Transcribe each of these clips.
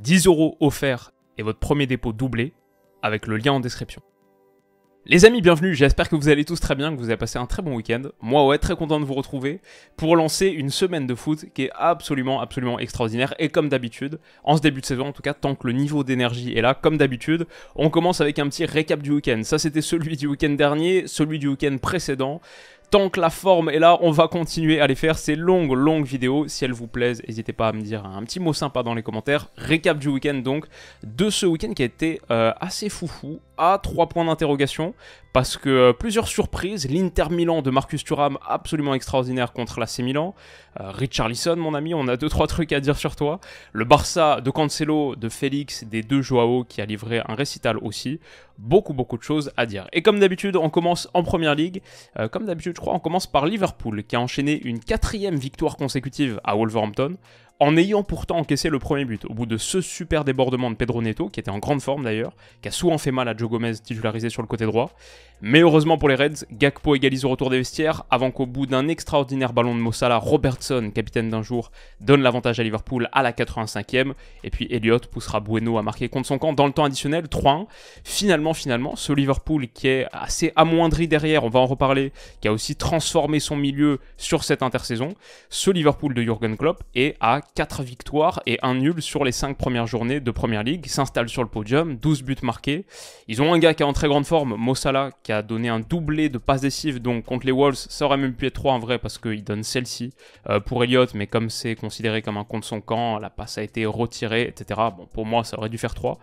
10 euros offerts et votre premier dépôt doublé avec le lien en description. Les amis, bienvenue, j'espère que vous allez tous très bien, que vous avez passé un très bon week-end. Moi, ouais, très content de vous retrouver pour lancer une semaine de foot qui est absolument, absolument extraordinaire. Et comme d'habitude, en ce début de saison, en tout cas, tant que le niveau d'énergie est là, comme d'habitude, on commence avec un petit récap du week-end. Ça, c'était celui du week-end dernier, celui du week-end précédent tant que la forme est là, on va continuer à les faire ces longues, longues vidéos. Si elles vous plaisent, n'hésitez pas à me dire un petit mot sympa dans les commentaires. Récap du week-end donc, de ce week-end qui a été euh, assez foufou, à trois points d'interrogation, parce que euh, plusieurs surprises, l'Inter Milan de Marcus Thuram, absolument extraordinaire contre c Milan, euh, Richarlison mon ami, on a deux trois trucs à dire sur toi, le Barça de Cancelo, de Félix, des deux Joao qui a livré un récital aussi, beaucoup beaucoup de choses à dire. Et comme d'habitude, on commence en première ligue. Euh, comme d'habitude, je crois, on commence par Liverpool qui a enchaîné une quatrième victoire consécutive à Wolverhampton en ayant pourtant encaissé le premier but, au bout de ce super débordement de Pedro Neto, qui était en grande forme d'ailleurs, qui a souvent fait mal à Joe Gomez titularisé sur le côté droit. Mais heureusement pour les Reds, Gakpo égalise au retour des vestiaires, avant qu'au bout d'un extraordinaire ballon de Mossala, Robertson, capitaine d'un jour, donne l'avantage à Liverpool à la 85e, et puis Elliott poussera Bueno à marquer contre son camp dans le temps additionnel, 3-1. Finalement, finalement, ce Liverpool qui est assez amoindri derrière, on va en reparler, qui a aussi transformé son milieu sur cette intersaison, ce Liverpool de Jurgen Klopp est à 4 victoires et 1 nul sur les 5 premières journées de Première Ligue, s'installe sur le podium, 12 buts marqués. Ils ont un gars qui est en très grande forme, Mossala, qui a donné un doublé de passes décisives, donc contre les Wolves, ça aurait même pu être 3 en vrai parce qu'il donne celle-ci euh, pour Elliott, mais comme c'est considéré comme un contre son camp, la passe a été retirée, etc. Bon, pour moi, ça aurait dû faire 3.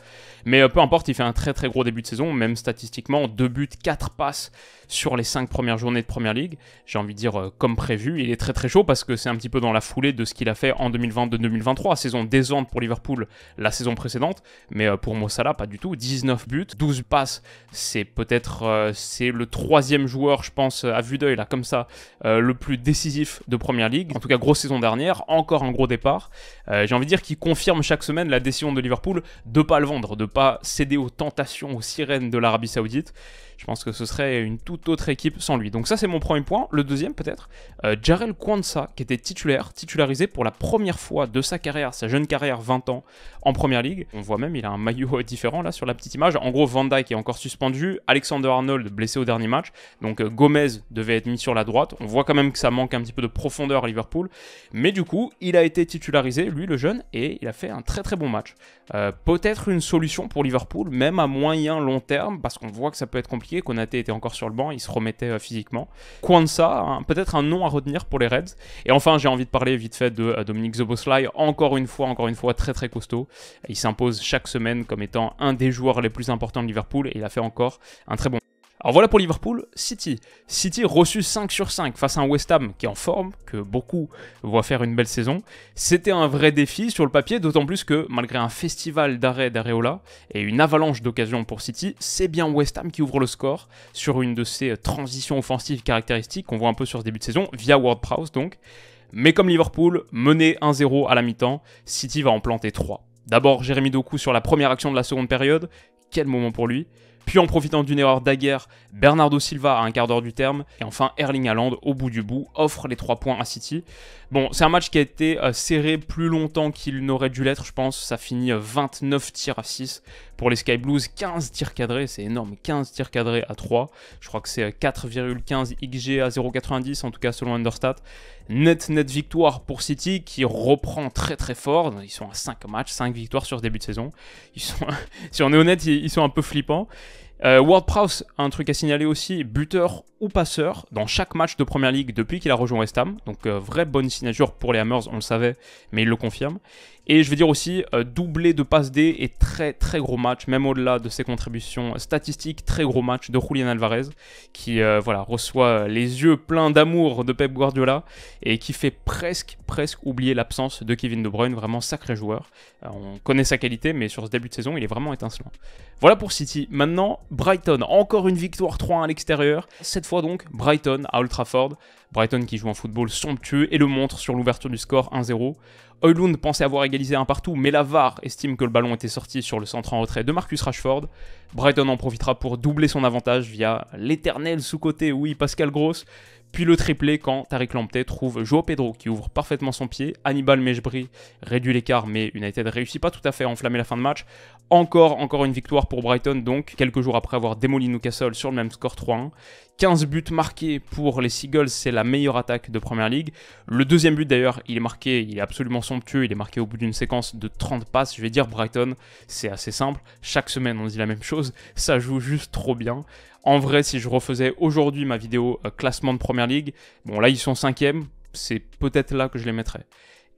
Mais euh, peu importe, il fait un très très gros début de saison, même statistiquement, 2 buts, 4 passes sur les 5 premières journées de Première League J'ai envie de dire euh, comme prévu, il est très très chaud parce que c'est un petit peu dans la foulée de ce qu'il a fait en 2020 de 2023 saison désante pour Liverpool la saison précédente, mais euh, pour Mossala, pas du tout. 19 buts, 12 passes, c'est peut-être euh, c'est le troisième joueur, je pense, à vue d'œil, là, comme ça, euh, le plus décisif de Première Ligue. En tout cas, grosse saison dernière, encore un gros départ. J'ai envie de dire qu'il confirme chaque semaine la décision de Liverpool de pas le vendre, de pas céder aux tentations, aux sirènes de l'Arabie Saoudite. Je pense que ce serait une toute autre équipe sans lui. Donc ça, c'est mon premier point. Le deuxième, peut-être, euh, Jarrell Jarel Kwanza, qui était titulaire, titularisé pour la première fois de sa carrière, sa jeune carrière, 20 ans, en Première Ligue. On voit même, il a un maillot différent là sur la petite image. En gros, Van Dijk est encore suspendu, Alexander Arnold blessé au dernier match, donc euh, Gomez devait être mis sur la droite. On voit quand même que ça manque un petit peu de profondeur à Liverpool, mais du coup, il a été titularisé, lui, le jeune, et il a fait un très très bon match. Euh, peut-être une solution pour Liverpool, même à moyen long terme, parce qu'on voit que ça peut être compliqué qu'on a était encore sur le banc, il se remettait euh, physiquement. de ça, hein, peut-être un nom à retenir pour les Reds. Et enfin, j'ai envie de parler vite fait de euh, Dominique Zoboslai, encore une fois, encore une fois, très très costaud. Il s'impose chaque semaine comme étant un des joueurs les plus importants de Liverpool et il a fait encore un très bon. Alors voilà pour Liverpool, City. City reçu 5 sur 5 face à un West Ham qui est en forme, que beaucoup voient faire une belle saison. C'était un vrai défi sur le papier, d'autant plus que malgré un festival d'arrêt d'Areola et une avalanche d'occasions pour City, c'est bien West Ham qui ouvre le score sur une de ces transitions offensives caractéristiques qu'on voit un peu sur ce début de saison, via World Prowse donc. Mais comme Liverpool, mené 1-0 à la mi-temps, City va en planter 3. D'abord Jérémy Doku sur la première action de la seconde période, quel moment pour lui puis en profitant d'une erreur d'Aguerre, Bernardo Silva à un quart d'heure du terme. Et enfin, Erling Haaland, au bout du bout, offre les 3 points à City. Bon, c'est un match qui a été euh, serré plus longtemps qu'il n'aurait dû l'être, je pense. Ça finit 29 euh, tirs à 6 pour les Sky Blues, 15 tirs cadrés, c'est énorme, 15 tirs cadrés à 3. Je crois que c'est 4,15 euh, XG à 0,90, en tout cas selon Understat. Net, net victoire pour City qui reprend très très fort. Ils sont à 5 matchs, 5 victoires sur ce début de saison. Ils sont, si on est honnête, ils sont un peu flippants. Euh, a un truc à signaler aussi, buteur ou passeur dans chaque match de Première Ligue depuis qu'il a rejoint West Ham. Donc euh, vraie bonne signature pour les Hammers, on le savait, mais il le confirme. Et je vais dire aussi, euh, doublé de passe dé et très très gros match, même au-delà de ses contributions statistiques, très gros match de Julian Alvarez, qui euh, voilà, reçoit les yeux pleins d'amour de Pep Guardiola et qui fait presque presque oublier l'absence de Kevin De Bruyne, vraiment sacré joueur. Euh, on connaît sa qualité, mais sur ce début de saison, il est vraiment étincelant. Voilà pour City. Maintenant, Brighton, encore une victoire 3 à l'extérieur. Cette fois donc, Brighton à Old Trafford. Brighton qui joue un football somptueux et le montre sur l'ouverture du score 1-0. Eulund pensait avoir égalisé un partout, mais la VAR estime que le ballon était sorti sur le centre en retrait de Marcus Rashford. Brighton en profitera pour doubler son avantage via l'éternel sous-côté, oui, Pascal Gross, puis le triplé quand Tariq Lamptey trouve Joao Pedro qui ouvre parfaitement son pied, Hannibal Mejbri réduit l'écart mais United réussit pas tout à fait à enflammer la fin de match. Encore, encore une victoire pour Brighton donc, quelques jours après avoir démoli Newcastle sur le même score 3-1. 15 buts marqués pour les Seagulls, c'est la meilleure attaque de Première League. Le deuxième but d'ailleurs, il est marqué, il est absolument somptueux, il est marqué au bout d'une séquence de 30 passes. Je vais dire Brighton, c'est assez simple. Chaque semaine on dit la même chose, ça joue juste trop bien. En vrai, si je refaisais aujourd'hui ma vidéo euh, classement de première ligue, bon là ils sont cinquième, c'est peut-être là que je les mettrais.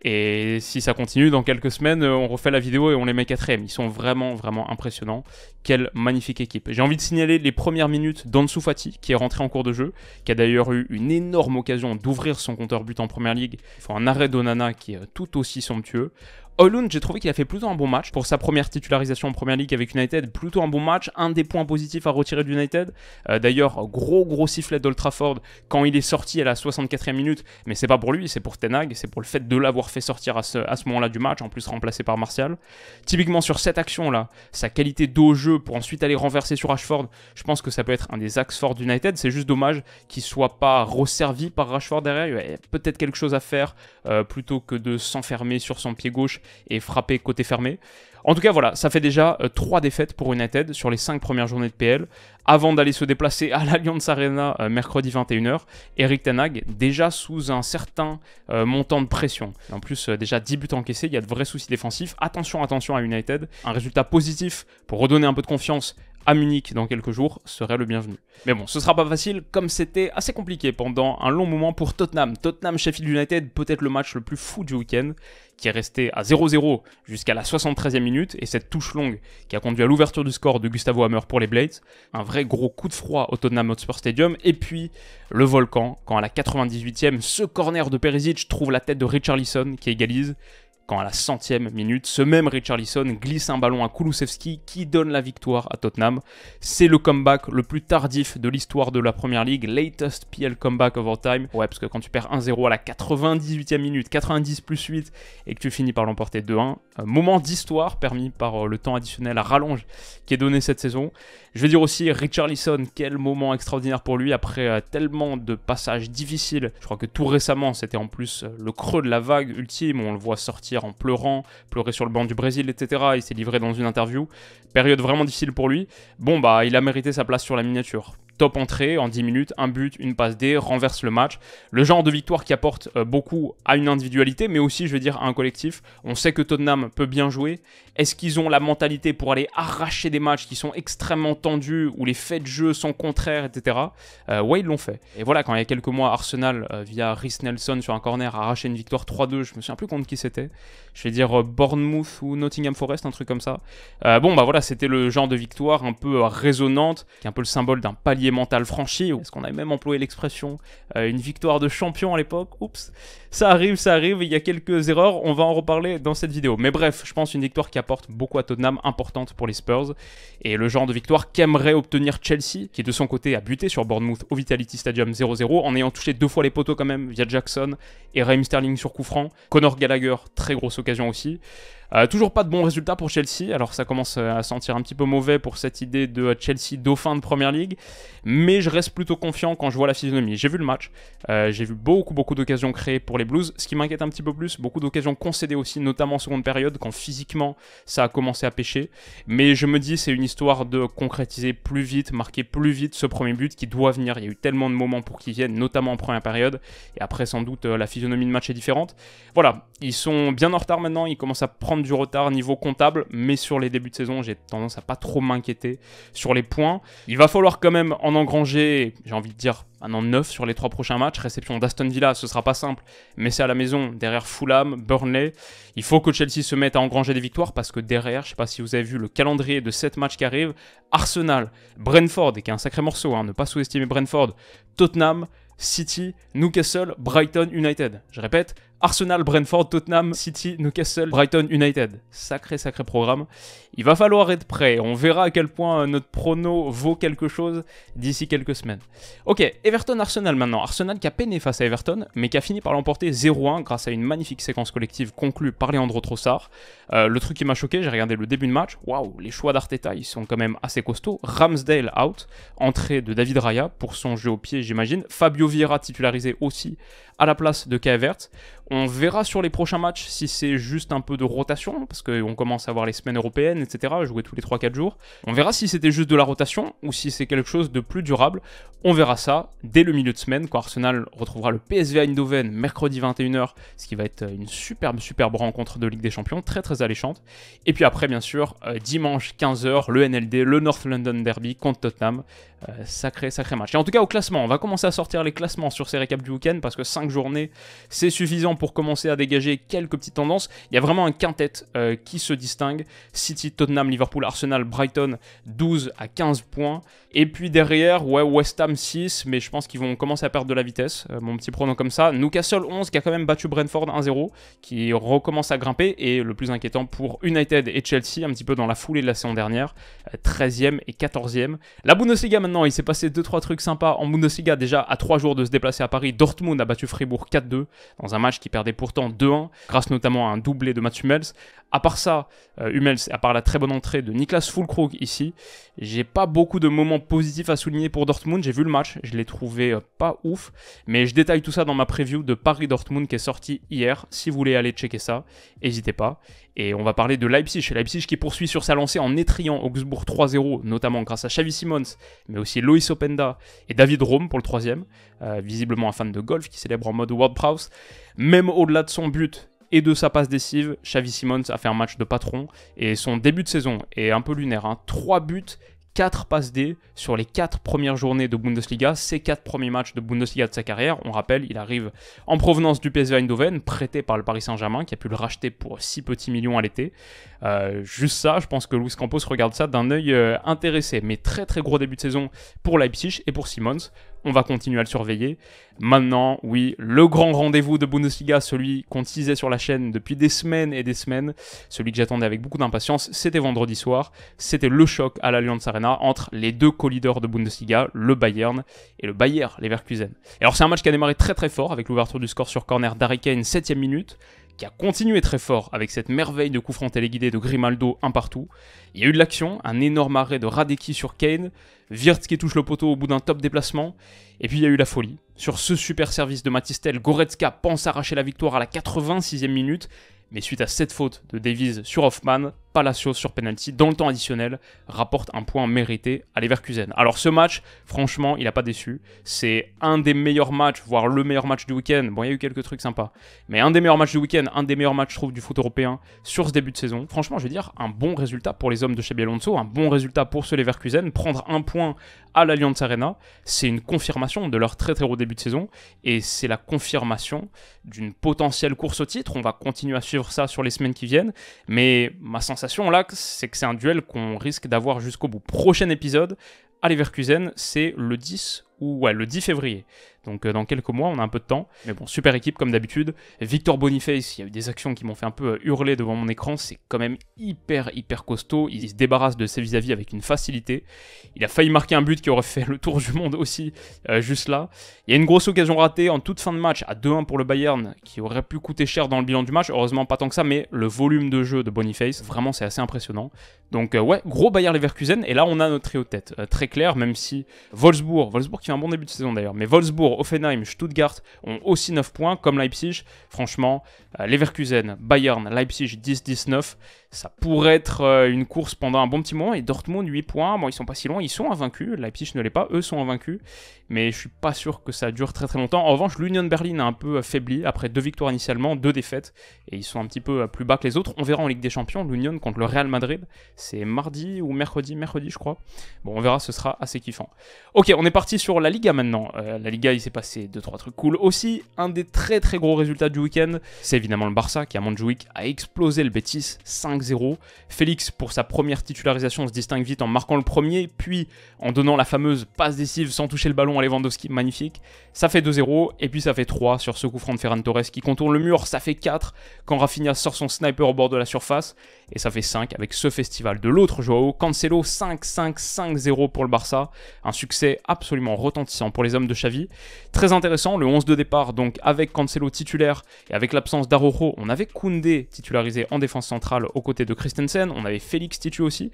Et si ça continue, dans quelques semaines, euh, on refait la vidéo et on les met quatrième. Ils sont vraiment, vraiment impressionnants. Quelle magnifique équipe. J'ai envie de signaler les premières minutes d'Ansu Fati, qui est rentré en cours de jeu, qui a d'ailleurs eu une énorme occasion d'ouvrir son compteur but en première ligue. faut un arrêt d'Onana qui est tout aussi somptueux. Olund, j'ai trouvé qu'il a fait plutôt un bon match pour sa première titularisation en première ligue avec United. Plutôt un bon match, un des points positifs à retirer de United. Euh, d'ailleurs, gros gros sifflet d'Ultraford quand il est sorti à la 64e minute, mais c'est pas pour lui, c'est pour Tenag, c'est pour le fait de l'avoir fait sortir à ce, à ce moment-là du match, en plus remplacé par Martial. Typiquement sur cette action-là, sa qualité d'au jeu pour ensuite aller renverser sur Rashford, je pense que ça peut être un des axes forts d'United. C'est juste dommage qu'il soit pas resservi par Rashford derrière. Il y a peut-être quelque chose à faire euh, plutôt que de s'enfermer sur son pied gauche et frapper côté fermé. En tout cas, voilà, ça fait déjà euh, trois 3 défaites pour United sur les 5 premières journées de PL. Avant d'aller se déplacer à l'Alliance Arena euh, mercredi 21h, Eric Tenag déjà sous un certain euh, montant de pression. En plus, déjà 10 buts encaissés, il y a de vrais soucis défensifs. Attention, attention à United. Un résultat positif pour redonner un peu de confiance à Munich dans quelques jours serait le bienvenu. Mais bon, ce sera pas facile comme c'était assez compliqué pendant un long moment pour Tottenham. Tottenham Sheffield United, peut-être le match le plus fou du week-end, qui est resté à 0-0 jusqu'à la 73e minute, et cette touche longue qui a conduit à l'ouverture du score de Gustavo Hammer pour les Blades. Un vrai gros coup de froid au Tottenham Hotspur Stadium, et puis le volcan, quand à la 98e, ce corner de Perisic trouve la tête de Richarlison qui égalise, quand à la centième minute, ce même Richarlison glisse un ballon à Kulusevski qui donne la victoire à Tottenham. C'est le comeback le plus tardif de l'histoire de la Première League, latest PL comeback of all time. Ouais, parce que quand tu perds 1-0 à la 98e minute, 90 plus 8, et que tu finis par l'emporter 2-1, moment d'histoire permis par euh, le temps additionnel à rallonge qui est donné cette saison. Je vais dire aussi Richarlison, quel moment extraordinaire pour lui après euh, tellement de passages difficiles. Je crois que tout récemment, c'était en plus euh, le creux de la vague ultime, on le voit sortir en pleurant, pleurer sur le banc du Brésil, etc. Il s'est livré dans une interview. Période vraiment difficile pour lui. Bon, bah, il a mérité sa place sur la miniature top entrée en 10 minutes, un but, une passe D, renverse le match. Le genre de victoire qui apporte euh, beaucoup à une individualité, mais aussi, je veux dire, à un collectif. On sait que Tottenham peut bien jouer. Est-ce qu'ils ont la mentalité pour aller arracher des matchs qui sont extrêmement tendus, où les faits de jeu sont contraires, etc. Euh, ouais, ils l'ont fait. Et voilà, quand il y a quelques mois, Arsenal, euh, via Rhys Nelson sur un corner, a arraché une victoire 3-2, je me souviens plus contre qui c'était. Je vais dire Bournemouth ou Nottingham Forest, un truc comme ça. bon, bah voilà, c'était le genre de victoire un peu résonante, qui est un peu le symbole d'un palier mental franchi, ou est-ce qu'on a même employé l'expression euh, une victoire de champion à l'époque Oups, ça arrive, ça arrive, il y a quelques erreurs, on va en reparler dans cette vidéo. Mais bref, je pense une victoire qui apporte beaucoup à Tottenham, importante pour les Spurs, et le genre de victoire qu'aimerait obtenir Chelsea, qui de son côté a buté sur Bournemouth au Vitality Stadium 0-0, en ayant touché deux fois les poteaux quand même, via Jackson et Raheem Sterling sur coup franc, Connor Gallagher, très grosse occasion aussi. Euh, toujours pas de bons résultats pour Chelsea, alors ça commence euh, à sentir un petit peu mauvais pour cette idée de Chelsea dauphin de Première Ligue, mais je reste plutôt confiant quand je vois la physionomie. J'ai vu le match, euh, j'ai vu beaucoup beaucoup d'occasions créées pour les Blues, ce qui m'inquiète un petit peu plus, beaucoup d'occasions concédées aussi, notamment en seconde période, quand physiquement ça a commencé à pêcher, mais je me dis c'est une histoire de concrétiser plus vite, marquer plus vite ce premier but qui doit venir, il y a eu tellement de moments pour qu'il vienne, notamment en première période, et après sans doute la physionomie de match est différente. Voilà, ils sont bien en retard maintenant, ils commencent à prendre du retard niveau comptable, mais sur les débuts de saison, j'ai tendance à pas trop m'inquiéter sur les points. Il va falloir quand même en engranger, j'ai envie de dire, un an neuf sur les trois prochains matchs. Réception d'Aston Villa, ce sera pas simple, mais c'est à la maison, derrière Fulham, Burnley. Il faut que Chelsea se mette à engranger des victoires parce que derrière, je sais pas si vous avez vu le calendrier de sept matchs qui arrivent, Arsenal, Brentford, et qui est un sacré morceau, hein, ne pas sous-estimer Brentford, Tottenham, City, Newcastle, Brighton, United. Je répète, Arsenal, Brentford, Tottenham, City, Newcastle, Brighton, United. Sacré, sacré programme. Il va falloir être prêt. On verra à quel point euh, notre prono vaut quelque chose d'ici quelques semaines. Ok, Everton, Arsenal maintenant. Arsenal qui a peiné face à Everton, mais qui a fini par l'emporter 0-1 grâce à une magnifique séquence collective conclue par Leandro Trossard. Euh, le truc qui m'a choqué, j'ai regardé le début de match. Waouh, les choix d'Arteta, ils sont quand même assez costauds. Ramsdale out, entrée de David Raya pour son jeu au pied, j'imagine. Fabio Vieira titularisé aussi à la place de Verte. On verra sur les prochains matchs si c'est juste un peu de rotation, parce qu'on commence à voir les semaines européennes, etc., jouer tous les 3-4 jours. On verra si c'était juste de la rotation ou si c'est quelque chose de plus durable. On verra ça dès le milieu de semaine, quand Arsenal retrouvera le PSV Eindhoven mercredi 21h, ce qui va être une superbe, superbe rencontre de Ligue des Champions, très très alléchante. Et puis après, bien sûr, euh, dimanche 15h, le NLD, le North London Derby contre Tottenham. Euh, sacré, sacré match. Et en tout cas, au classement, on va commencer à sortir les classements sur ces récaps du week-end, parce que 5 journées, c'est suffisant pour commencer à dégager quelques petites tendances. Il y a vraiment un quintet euh, qui se distingue. City, Tottenham, Liverpool, Arsenal, Brighton, 12 à 15 points. Et puis derrière, ouais, West Ham 6, mais je pense qu'ils vont commencer à perdre de la vitesse. Euh, mon petit pronom comme ça. Newcastle 11 qui a quand même battu Brentford 1-0, qui recommence à grimper. Et le plus inquiétant pour United et Chelsea, un petit peu dans la foulée de la saison dernière, 13e euh, et 14e. La Bundesliga maintenant, il s'est passé 2-3 trucs sympas en Bundesliga déjà à 3 jours de se déplacer à Paris. Dortmund a battu Fribourg 4-2 dans un match qui il perdait pourtant 2-1, grâce notamment à un doublé de Mats Hummels. À part ça, humels, euh, Hummels, à part la très bonne entrée de Niklas Fulkrug ici, j'ai pas beaucoup de moments positifs à souligner pour Dortmund. J'ai vu le match, je l'ai trouvé euh, pas ouf, mais je détaille tout ça dans ma preview de Paris-Dortmund qui est sortie hier. Si vous voulez aller checker ça, n'hésitez pas. Et on va parler de Leipzig. Leipzig qui poursuit sur sa lancée en étriant Augsbourg 3-0, notamment grâce à Xavi Simons, mais aussi Loïs Openda et David Rome pour le troisième. Euh, visiblement un fan de golf qui célèbre en mode World Prowse. Même au-delà de son but, et de sa passe décisive, Xavi Simons a fait un match de patron et son début de saison est un peu lunaire. 3 hein. buts, 4 passes D sur les 4 premières journées de Bundesliga, ses 4 premiers matchs de Bundesliga de sa carrière. On rappelle, il arrive en provenance du PSV Eindhoven, prêté par le Paris Saint-Germain, qui a pu le racheter pour 6 petits millions à l'été. Euh, juste ça, je pense que Luis Campos regarde ça d'un œil euh, intéressé. Mais très très gros début de saison pour Leipzig et pour Simons on va continuer à le surveiller. Maintenant, oui, le grand rendez-vous de Bundesliga, celui qu'on disait sur la chaîne depuis des semaines et des semaines, celui que j'attendais avec beaucoup d'impatience, c'était vendredi soir. C'était le choc à l'Allianz Arena entre les deux co-leaders de Bundesliga, le Bayern et le Bayer Leverkusen. Et alors c'est un match qui a démarré très très fort avec l'ouverture du score sur corner d'Arekain 7ème minute qui a continué très fort avec cette merveille de coup franc téléguidé de Grimaldo un partout. Il y a eu de l'action, un énorme arrêt de Radeki sur Kane, Wirtz qui touche le poteau au bout d'un top déplacement, et puis il y a eu la folie. Sur ce super service de Matistel, Goretzka pense arracher la victoire à la 86e minute, mais suite à cette faute de Davies sur Hoffman, Palacios sur penalty dans le temps additionnel rapporte un point mérité à Leverkusen. Alors ce match, franchement, il n'a pas déçu. C'est un des meilleurs matchs, voire le meilleur match du week-end. Bon, il y a eu quelques trucs sympas, mais un des meilleurs matchs du week-end, un des meilleurs matchs, je trouve, du foot européen sur ce début de saison. Franchement, je vais dire un bon résultat pour les hommes de Xabi Alonso, un bon résultat pour ce Leverkusen. Prendre un point à l'Allianz Arena, c'est une confirmation de leur très très haut début de saison et c'est la confirmation d'une potentielle course au titre. On va continuer à suivre ça sur les semaines qui viennent, mais ma sensation sensation là, c'est que c'est un duel qu'on risque d'avoir jusqu'au bout. Prochain épisode, à Leverkusen, c'est le 10 ou ouais, le 10 février. Donc euh, dans quelques mois, on a un peu de temps. Mais bon, super équipe comme d'habitude. Victor Boniface, il y a eu des actions qui m'ont fait un peu euh, hurler devant mon écran. C'est quand même hyper, hyper costaud. Il se débarrasse de ses vis-à-vis avec une facilité. Il a failli marquer un but qui aurait fait le tour du monde aussi, euh, juste là. Il y a une grosse occasion ratée en toute fin de match à 2-1 pour le Bayern, qui aurait pu coûter cher dans le bilan du match. Heureusement, pas tant que ça, mais le volume de jeu de Boniface, vraiment, c'est assez impressionnant. Donc ouais, gros Bayern Leverkusen. Et là, on a notre trio de tête. très clair, même si Wolfsburg, Wolfsburg qui a un bon début de saison d'ailleurs, mais Wolfsburg Offenheim, Stuttgart ont aussi 9 points, comme Leipzig. Franchement, euh, Leverkusen, Bayern, Leipzig 10-19 ça pourrait être euh, une course pendant un bon petit moment. Et Dortmund, 8 points. Bon, ils sont pas si loin. Ils sont invaincus. Leipzig ne l'est pas. Eux sont invaincus. Mais je suis pas sûr que ça dure très très longtemps. En revanche, l'Union Berlin a un peu faibli après deux victoires initialement, deux défaites. Et ils sont un petit peu euh, plus bas que les autres. On verra en Ligue des Champions. L'Union contre le Real Madrid. C'est mardi ou mercredi. Mercredi, je crois. Bon, on verra. Ce sera assez kiffant. Ok, on est parti sur la Liga maintenant. Euh, la Liga, il s'est passé 2-3 trucs cool. Aussi, un des très très gros résultats du week-end, c'est évidemment le Barça qui à Montjuic a explosé le Betis 5 0 Félix, pour sa première titularisation, se distingue vite en marquant le premier, puis en donnant la fameuse passe décisive sans toucher le ballon à Lewandowski, magnifique. Ça fait 2-0, et puis ça fait 3 sur ce coup franc de Ferran Torres qui contourne le mur, ça fait 4 quand Rafinha sort son sniper au bord de la surface, et ça fait 5 avec ce festival. De l'autre Joao Cancelo 5-5-5-0 pour le Barça, un succès absolument retentissant pour les hommes de Xavi. Très intéressant, le 11 de départ donc avec Cancelo titulaire et avec l'absence d'Arojo, on avait Koundé titularisé en défense centrale aux côtés de Christensen, on avait Félix titu aussi.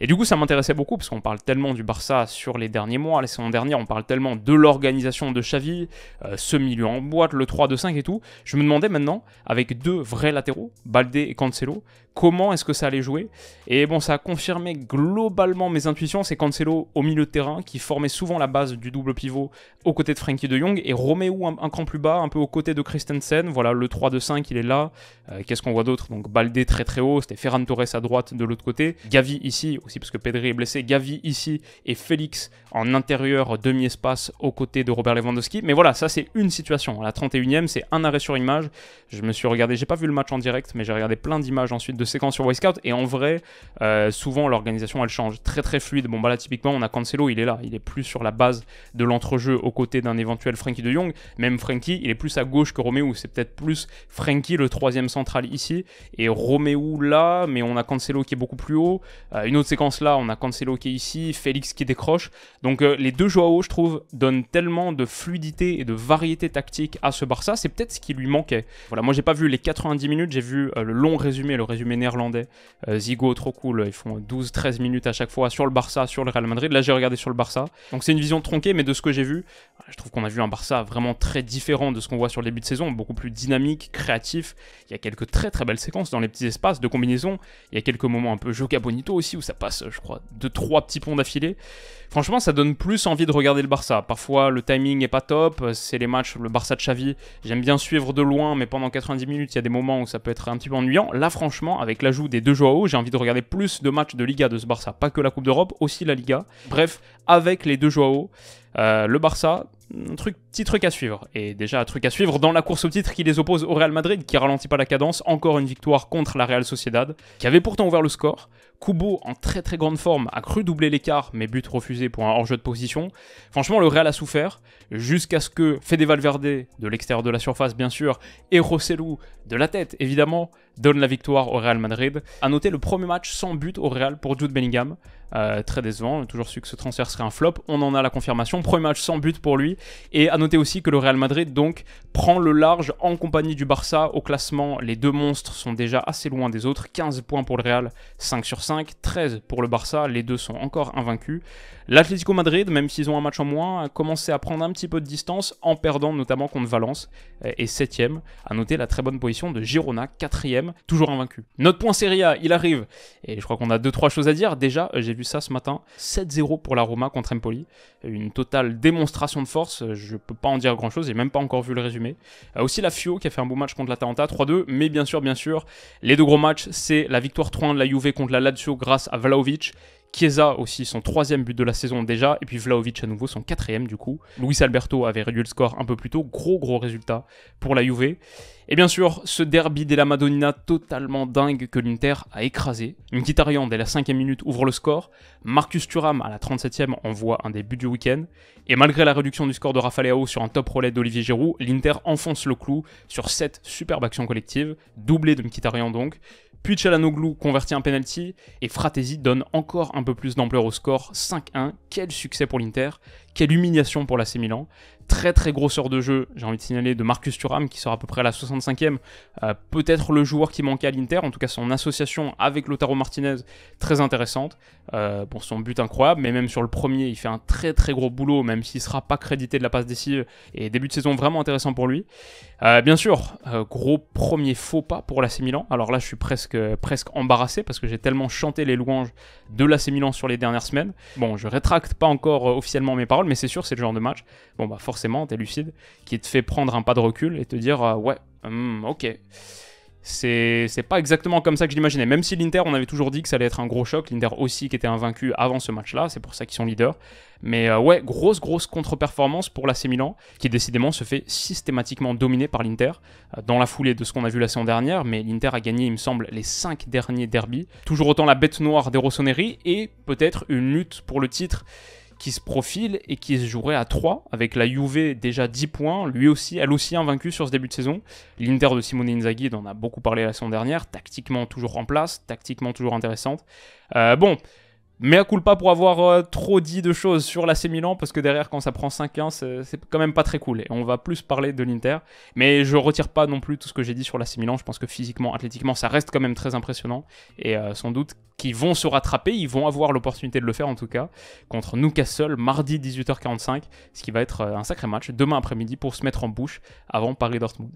Et du coup ça m'intéressait beaucoup parce qu'on parle tellement du Barça sur les derniers mois, la saison dernière on parle tellement de l'organisation de Xavi, euh, ce milieu en boîte, le 3 2 5 et tout. Je me demandais maintenant avec deux vrais latéraux, Baldé et Cancelo, comment est-ce que ça allait jouer. Et bon, ça a confirmé globalement mes intuitions. C'est Cancelo au milieu de terrain qui formait souvent la base du double pivot aux côtés de Frankie de Jong et Romeo un, cran plus bas, un peu aux côtés de Christensen. Voilà, le 3 de 5, il est là. Euh, qu'est-ce qu'on voit d'autre Donc Baldé très très haut, c'était Ferran Torres à droite de l'autre côté. Gavi ici, aussi parce que Pedri est blessé. Gavi ici et Félix en intérieur demi-espace aux côtés de Robert Lewandowski. Mais voilà, ça c'est une situation. La 31e, c'est un arrêt sur image. Je me suis regardé, j'ai pas vu le match en direct, mais j'ai regardé plein d'images ensuite de séquence sur Boy Et en vrai, euh, souvent l'organisation elle change très très fluide. Bon, bah là, typiquement, on a Cancelo, il est là. Il est plus sur la base de l'entrejeu aux côtés d'un éventuel Frankie de Jong. Même Frankie, il est plus à gauche que Roméo, C'est peut-être plus Frankie le troisième central ici et Roméo là, mais on a Cancelo qui est beaucoup plus haut. Euh, une autre séquence là, on a Cancelo qui est ici, Félix qui décroche. Donc euh, les deux joueurs hauts je trouve, donnent tellement de fluidité et de variété tactique à ce Barça. C'est peut-être ce qui lui manquait. Voilà, moi j'ai pas vu les 90 minutes, j'ai vu le long résumé, le résumé néerlandais. Euh, Zigo, trop cool, ils font 12-13 minutes à chaque fois sur le Barça, sur le Real Madrid. Là, j'ai regardé sur le Barça. Donc c'est une vision tronquée, mais de ce que j'ai vu, je trouve qu'on a vu un Barça vraiment très différent de ce qu'on voit sur le début de saison, beaucoup plus dynamique, créatif. Il y a quelques très très belles séquences dans les petits espaces de combinaison. Il y a quelques moments un peu Joga Bonito aussi, où ça passe, je crois, de trois petits ponts d'affilée. Franchement, ça donne plus envie de regarder le Barça. Parfois, le timing est pas top, c'est les matchs, le Barça de Xavi, j'aime bien suivre de loin, mais pendant 90 minutes, il y a des moments où ça peut être un petit peu ennuyant. Là, franchement, avec l'ajout des deux hauts, j'ai envie de regarder plus de matchs de Liga de ce Barça. Pas que la Coupe d'Europe, aussi la Liga. Bref, avec les deux joueurs euh, le Barça, un truc, petit truc à suivre. Et déjà, un truc à suivre dans la course au titre qui les oppose au Real Madrid, qui ralentit pas la cadence. Encore une victoire contre la Real Sociedad, qui avait pourtant ouvert le score. Kubo, en très très grande forme, a cru doubler l'écart, mais but refusé pour un hors-jeu de position. Franchement, le Real a souffert, jusqu'à ce que Fede Valverde, de l'extérieur de la surface bien sûr, et Rossellou, de la tête évidemment, donne la victoire au Real Madrid. A noter le premier match sans but au Real pour Jude Bellingham. Euh, très décevant, toujours su que ce transfert serait un flop. On en a la confirmation. Premier match sans but pour lui. Et à noter aussi que le Real Madrid donc prend le large en compagnie du Barça au classement. Les deux monstres sont déjà assez loin des autres. 15 points pour le Real, 5 sur 5, 13 pour le Barça. Les deux sont encore invaincus. L'Atlético Madrid, même s'ils ont un match en moins, a commencé à prendre un petit peu de distance en perdant notamment contre Valence euh, et 7ème. À noter la très bonne position de Girona, 4 toujours invaincu. Notre point Serie A, il arrive. Et je crois qu'on a deux trois choses à dire. Déjà, euh, j'ai vu ça ce matin, 7-0 pour la Roma contre Empoli, une totale démonstration de force. Je peux pas en dire grand chose, j'ai même pas encore vu le résumé. Euh, aussi la Fio qui a fait un beau match contre la Taranta, 3-2. Mais bien sûr, bien sûr, les deux gros matchs, c'est la victoire 3-1 de la Juve contre la Lazio grâce à Vlaovic Chiesa aussi, son troisième but de la saison déjà, et puis Vlaovic à nouveau, son quatrième du coup. Luis Alberto avait réduit le score un peu plus tôt, gros gros résultat pour la Juve. Et bien sûr, ce derby de la Madonnina totalement dingue que l'Inter a écrasé. Mkhitaryan, dès la cinquième minute, ouvre le score. Marcus Thuram, à la 37e, envoie un des buts du week-end. Et malgré la réduction du score de Rafaleao sur un top relais d'Olivier Giroud, l'Inter enfonce le clou sur cette superbe action collective, doublée de Mkhitaryan donc. Puis Chalanoglu convertit un penalty et Fratesi donne encore un peu plus d'ampleur au score 5-1. Quel succès pour l'Inter, quelle humiliation pour l'AC Milan très très grosseur de jeu, j'ai envie de signaler, de Marcus Thuram qui sera à peu près à la 65e, euh, peut-être le joueur qui manquait à l'Inter, en tout cas son association avec Lotaro Martinez, très intéressante, pour euh, son but incroyable, mais même sur le premier, il fait un très très gros boulot, même s'il ne sera pas crédité de la passe décisive, et début de saison vraiment intéressant pour lui. Euh, bien sûr, gros premier faux pas pour l'AC Milan, alors là je suis presque, presque embarrassé parce que j'ai tellement chanté les louanges de l'AC Milan sur les dernières semaines. Bon, je rétracte pas encore officiellement mes paroles, mais c'est sûr, c'est le genre de match. Bon bah forcément forcément, t'es lucide, qui te fait prendre un pas de recul et te dire euh, ouais, hmm, ok. C'est pas exactement comme ça que je l'imaginais. Même si l'Inter, on avait toujours dit que ça allait être un gros choc. L'Inter aussi qui était invaincu avant ce match-là. C'est pour ça qu'ils sont leaders. Mais euh, ouais, grosse, grosse contre-performance pour l'AC Milan, qui décidément se fait systématiquement dominer par l'Inter, euh, dans la foulée de ce qu'on a vu la saison dernière, mais l'Inter a gagné, il me semble, les 5 derniers derbies, Toujours autant la bête noire des Rossoneri, et peut-être une lutte pour le titre qui se profile et qui se jouerait à 3, avec la Juve déjà 10 points, lui aussi, elle aussi invaincue sur ce début de saison. L'Inter de Simone Inzaghi, on en a beaucoup parlé la saison dernière, tactiquement toujours en place, tactiquement toujours intéressante. Euh, bon, mais à coup pas pour avoir euh, trop dit de choses sur l'AC Milan, parce que derrière, quand ça prend 5-1, c'est quand même pas très cool. Et on va plus parler de l'Inter. Mais je retire pas non plus tout ce que j'ai dit sur l'AC Milan. Je pense que physiquement, athlétiquement, ça reste quand même très impressionnant. Et euh, sans doute qu'ils vont se rattraper, ils vont avoir l'opportunité de le faire en tout cas, contre Newcastle, mardi 18h45, ce qui va être euh, un sacré match, demain après-midi, pour se mettre en bouche avant Paris-Dortmund.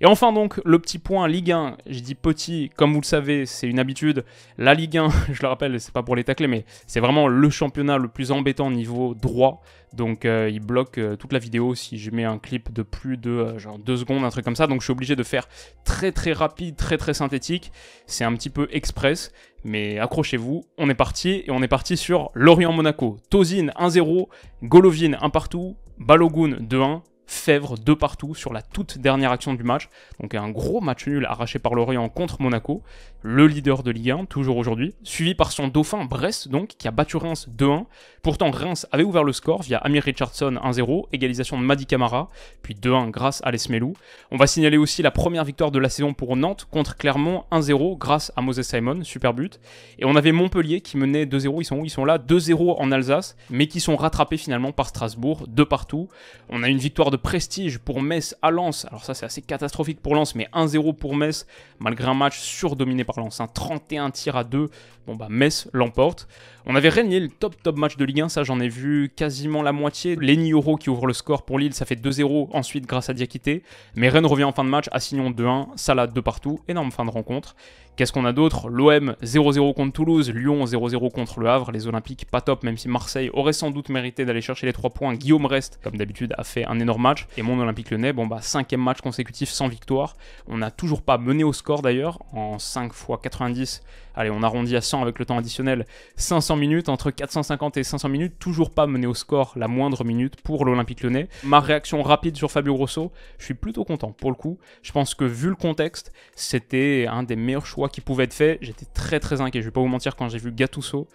Et enfin donc, le petit point Ligue 1, je dis petit, comme vous le savez, c'est une habitude, la Ligue 1, je le rappelle, c'est pas pour les tacler, mais c'est vraiment le championnat le plus embêtant niveau droit. Donc euh, il bloque euh, toute la vidéo si je mets un clip de plus de euh, genre 2 secondes, un truc comme ça. Donc je suis obligé de faire très très rapide, très très synthétique. C'est un petit peu express, mais accrochez-vous. On est parti et on est parti sur Lorient-Monaco. Tozin 1-0, Golovin 1 partout, Balogun 2-1, Fèvre de partout sur la toute dernière action du match. Donc un gros match nul arraché par Lorient contre Monaco, le leader de Ligue 1 toujours aujourd'hui, suivi par son dauphin Brest donc qui a battu Reims 2-1. Pourtant Reims avait ouvert le score via Amir Richardson 1-0, égalisation de Madi Camara, puis 2-1 grâce à Lesmelou. On va signaler aussi la première victoire de la saison pour Nantes contre Clermont 1-0 grâce à Moses Simon, super but. Et on avait Montpellier qui menait 2-0, ils sont où Ils sont là 2-0 en Alsace, mais qui sont rattrapés finalement par Strasbourg de partout. On a une victoire de prestige pour Metz à Lens. Alors ça c'est assez catastrophique pour Lens, mais 1-0 pour Metz, malgré un match surdominé par Lens. 31 hein, tirs à 2, bon bah Metz l'emporte. On avait régné le top top match de Ligue 1, ça j'en ai vu quasiment la moitié. Lenny Euro qui ouvre le score pour Lille, ça fait 2-0 ensuite grâce à Diakité. Mais Rennes revient en fin de match, à Signon 2-1, Salade de partout, énorme fin de rencontre. Qu'est-ce qu'on a d'autre L'OM 0-0 contre Toulouse, Lyon 0-0 contre Le Havre, les Olympiques pas top, même si Marseille aurait sans doute mérité d'aller chercher les 3 points. Guillaume Reste, comme d'habitude, a fait un énorme match. Et mon Olympique lyonnais, bon bah cinquième match consécutif sans victoire. On n'a toujours pas mené au score d'ailleurs, en 5 x 90. Allez, on arrondit à 100 avec le temps additionnel. 500 minutes, entre 450 et 500 minutes, toujours pas mené au score la moindre minute pour l'Olympique lyonnais. Ma réaction rapide sur Fabio Grosso, je suis plutôt content pour le coup. Je pense que vu le contexte, c'était un des meilleurs choix qui pouvait être fait, J'étais très très inquiet, je vais pas vous mentir, quand j'ai vu Gattuso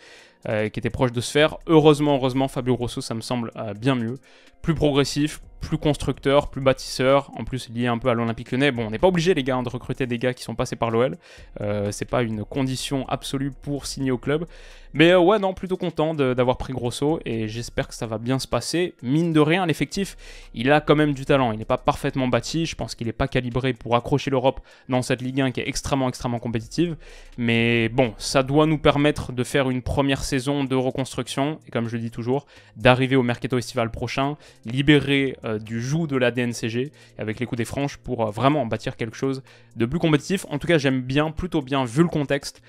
euh, qui était proche de se faire. Heureusement, heureusement, Fabio Rosso, ça me semble euh, bien mieux plus progressif, plus constructeur, plus bâtisseur, en plus lié un peu à l'Olympique lyonnais. Bon, on n'est pas obligé, les gars, hein, de recruter des gars qui sont passés par l'OL. Euh, c'est pas une condition absolue pour signer au club. Mais euh, ouais, non, plutôt content d'avoir pris Grosso et j'espère que ça va bien se passer. Mine de rien, l'effectif, il a quand même du talent. Il n'est pas parfaitement bâti. Je pense qu'il n'est pas calibré pour accrocher l'Europe dans cette Ligue 1 qui est extrêmement, extrêmement compétitive. Mais bon, ça doit nous permettre de faire une première saison de reconstruction et, comme je le dis toujours, d'arriver au mercato estival prochain libérer euh, du joug de la DNCG avec les coups des franches pour euh, vraiment bâtir quelque chose de plus compétitif. En tout cas, j'aime bien, plutôt bien, vu le contexte,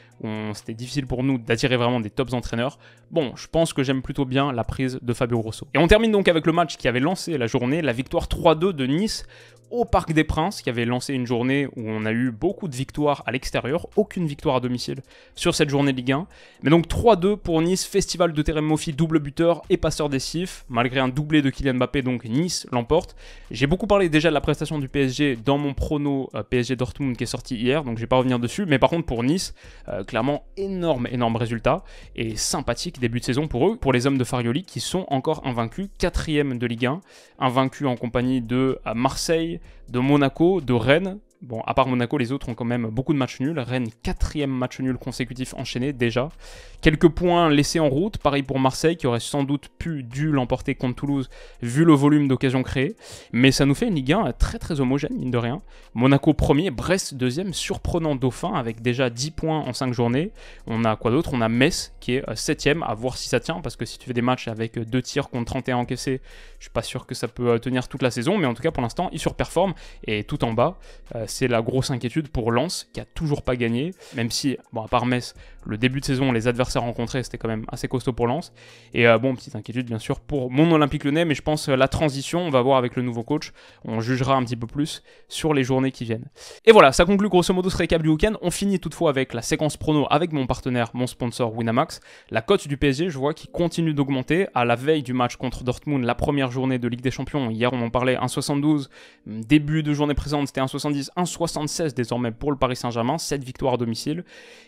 c'était difficile pour nous d'attirer vraiment des tops entraîneurs. Bon, je pense que j'aime plutôt bien la prise de Fabio Rosso. Et on termine donc avec le match qui avait lancé la journée, la victoire 3-2 de Nice au Parc des Princes qui avait lancé une journée où on a eu beaucoup de victoires à l'extérieur, aucune victoire à domicile sur cette journée Ligue 1. Mais donc 3-2 pour Nice, festival de Mofi, double buteur et passeur décisif, malgré un doublé de Kylian Mbappé, donc Nice l'emporte. J'ai beaucoup parlé déjà de la prestation du PSG dans mon prono euh, PSG Dortmund qui est sorti hier, donc je vais pas revenir dessus. Mais par contre pour Nice, euh, clairement énorme, énorme résultat et sympathique début de saison pour eux, pour les hommes de Farioli qui sont encore invaincus, quatrième de Ligue 1, invaincus en compagnie de euh, Marseille, de Monaco, de Rennes, Bon, à part Monaco, les autres ont quand même beaucoup de matchs nuls. Rennes, quatrième match nul consécutif enchaîné déjà. Quelques points laissés en route. Pareil pour Marseille, qui aurait sans doute pu, dû l'emporter contre Toulouse, vu le volume d'occasion créées. Mais ça nous fait une Ligue 1 très très homogène, mine de rien. Monaco premier, Brest deuxième, surprenant Dauphin, avec déjà 10 points en 5 journées. On a quoi d'autre On a Metz, qui est euh, septième, à voir si ça tient, parce que si tu fais des matchs avec 2 euh, tirs contre 31 encaissés, je suis pas sûr que ça peut euh, tenir toute la saison. Mais en tout cas, pour l'instant, ils surperforment, et tout en bas c'est la grosse inquiétude pour Lens, qui a toujours pas gagné, même si, bon, à part Metz, le début de saison, les adversaires rencontrés, c'était quand même assez costaud pour Lens. Et euh, bon, petite inquiétude bien sûr pour mon Olympique Lyonnais, mais je pense euh, la transition, on va voir avec le nouveau coach, on jugera un petit peu plus sur les journées qui viennent. Et voilà, ça conclut grosso modo ce récap du week-end. On finit toutefois avec la séquence prono avec mon partenaire, mon sponsor Winamax. La cote du PSG, je vois, qui continue d'augmenter à la veille du match contre Dortmund, la première journée de Ligue des Champions. Hier, on en parlait 1,72. Début de journée présente, c'était 1,70, 1,76 désormais pour le Paris Saint-Germain, cette victoire à domicile.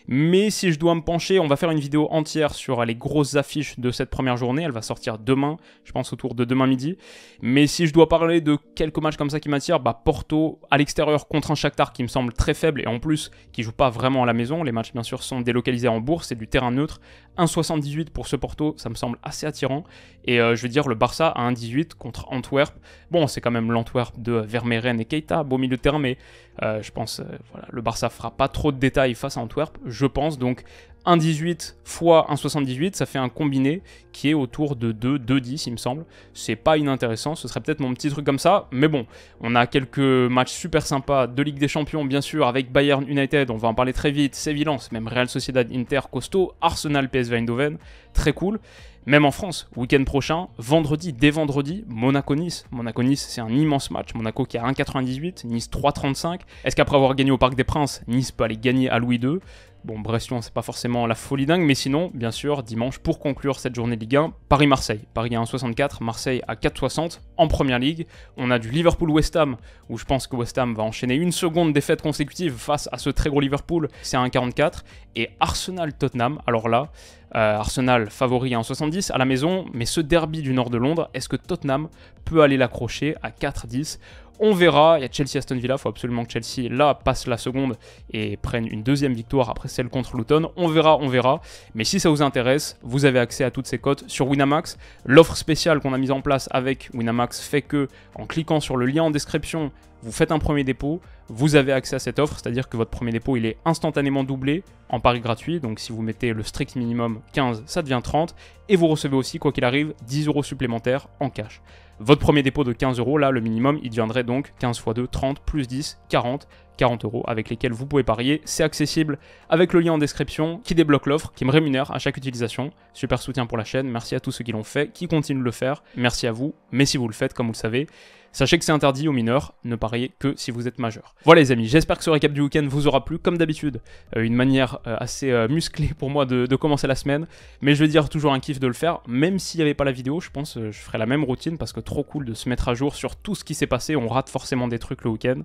Mais si je dois me pencher, on va faire une vidéo entière sur euh, les grosses affiches de cette première journée. Elle va sortir demain, je pense autour de demain midi. Mais si je dois parler de quelques matchs comme ça qui m'attirent, bah Porto à l'extérieur contre un Shakhtar qui me semble très faible et en plus qui joue pas vraiment à la maison. Les matchs bien sûr sont délocalisés en bourse, c'est du terrain neutre. 1,78 pour ce Porto, ça me semble assez attirant. Et euh, je veux dire, le Barça à 1,18 contre Antwerp. Bon, c'est quand même l'Antwerp de Vermeeren et Keita, beau milieu de terrain, mais euh, je pense, que euh, voilà, le Barça fera pas trop de détails face à Antwerp, je pense. Donc 1,18 fois 1,78, ça fait un combiné qui est autour de 2, 2,10 il me semble. C'est pas inintéressant, ce serait peut-être mon petit truc comme ça, mais bon, on a quelques matchs super sympas de Ligue des Champions, bien sûr, avec Bayern United, on va en parler très vite, Séville même Real Sociedad Inter costaud, Arsenal PSV Eindhoven, très cool. Même en France, week-end prochain, vendredi, dès vendredi, Monaco-Nice. Monaco-Nice, c'est un immense match. Monaco qui a 1,98, Nice 3,35. Est-ce qu'après avoir gagné au Parc des Princes, Nice peut aller gagner à Louis II Bon, brest c'est pas forcément la folie dingue, mais sinon, bien sûr, dimanche, pour conclure cette journée Ligue 1, Paris-Marseille. Paris à 1,64, Marseille à 4,60 en première ligue. On a du Liverpool-West Ham, où je pense que West Ham va enchaîner une seconde défaite consécutive face à ce très gros Liverpool, c'est à 1,44. Et Arsenal-Tottenham, alors là, euh, Arsenal favori à 1,70 à la maison, mais ce derby du nord de Londres, est-ce que Tottenham peut aller l'accrocher à 4,10 on verra, il y a Chelsea-Aston Villa, il faut absolument que Chelsea, là, passe la seconde et prenne une deuxième victoire après celle contre Luton. On verra, on verra. Mais si ça vous intéresse, vous avez accès à toutes ces cotes sur Winamax. L'offre spéciale qu'on a mise en place avec Winamax fait que, en cliquant sur le lien en description, vous faites un premier dépôt, vous avez accès à cette offre, c'est-à-dire que votre premier dépôt il est instantanément doublé en pari gratuit, donc si vous mettez le strict minimum 15, ça devient 30, et vous recevez aussi, quoi qu'il arrive, 10 euros supplémentaires en cash. Votre premier dépôt de 15 euros, là, le minimum, il deviendrait donc 15 x 2, 30, plus 10, 40, 40 euros avec lesquels vous pouvez parier. C'est accessible avec le lien en description qui débloque l'offre, qui me rémunère à chaque utilisation. Super soutien pour la chaîne. Merci à tous ceux qui l'ont fait, qui continuent de le faire. Merci à vous. Mais si vous le faites, comme vous le savez, Sachez que c'est interdit aux mineurs, ne pariez que si vous êtes majeur. Voilà les amis, j'espère que ce récap du week-end vous aura plu, comme d'habitude, euh, une manière euh, assez euh, musclée pour moi de, commencer la semaine, mais je veux dire toujours un kiff de le faire, même s'il n'y avait pas la vidéo, je pense que je ferai la même routine parce que trop cool de se mettre à jour sur tout ce qui s'est passé, on rate forcément des trucs le week-end.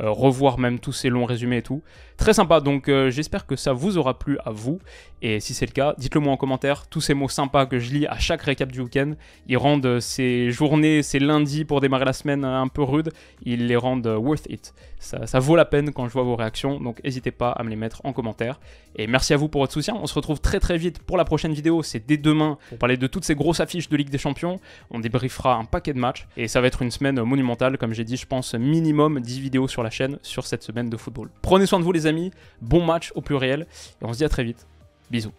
Euh, revoir même tous ces longs résumés et tout. Très sympa, donc euh, j'espère que ça vous aura plu à vous. Et si c'est le cas, dites-le moi en commentaire. Tous ces mots sympas que je lis à chaque récap du week-end, ils rendent euh, ces journées, ces lundis pour démarrer la semaine un peu rude ils les rendent worth it. Ça, vaut la peine quand je vois vos réactions, donc n'hésitez pas à me les mettre en commentaire. Et merci à vous pour votre soutien. On se retrouve très très vite pour la prochaine vidéo. C'est dès demain pour parler de toutes ces grosses affiches de Ligue des Champions. On débriefera un paquet de matchs et ça va être une semaine monumentale. Comme j'ai dit, je pense minimum 10 vidéos sur la chaîne sur cette semaine de football. Prenez soin de vous les amis, bon match au pluriel et on se dit à très vite. Bisous.